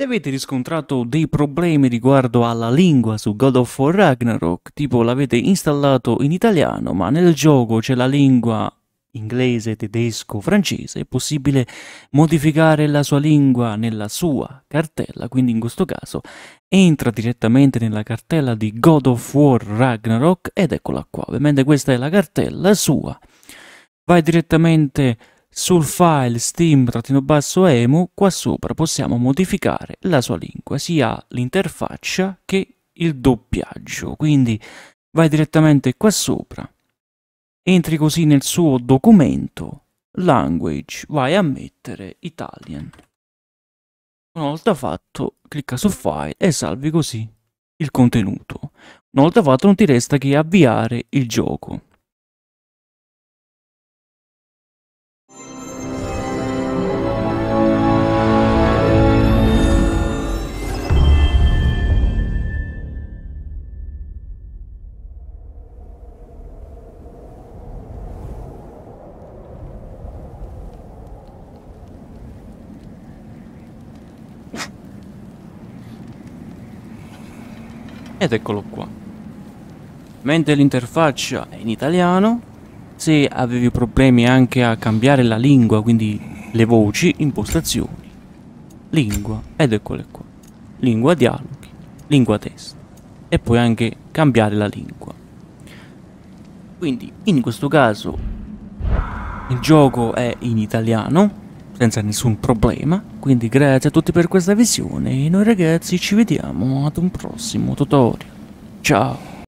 Se avete riscontrato dei problemi riguardo alla lingua su God of War Ragnarok, tipo l'avete installato in italiano ma nel gioco c'è la lingua inglese, tedesco, francese, è possibile modificare la sua lingua nella sua cartella, quindi in questo caso entra direttamente nella cartella di God of War Ragnarok ed eccola qua, ovviamente questa è la cartella sua. Vai direttamente sul file steam-emu qua sopra possiamo modificare la sua lingua, sia l'interfaccia che il doppiaggio. Quindi vai direttamente qua sopra, entri così nel suo documento, language, vai a mettere Italian. Una volta fatto, clicca su File e salvi così il contenuto. Una volta fatto non ti resta che avviare il gioco. Ed eccolo qua. Mentre l'interfaccia è in italiano, se avevi problemi anche a cambiare la lingua, quindi le voci, impostazioni, lingua, ed eccole qua. Lingua dialoghi, lingua test e puoi anche cambiare la lingua. Quindi in questo caso il gioco è in italiano senza nessun problema. Quindi grazie a tutti per questa visione e noi ragazzi ci vediamo ad un prossimo tutorial. Ciao!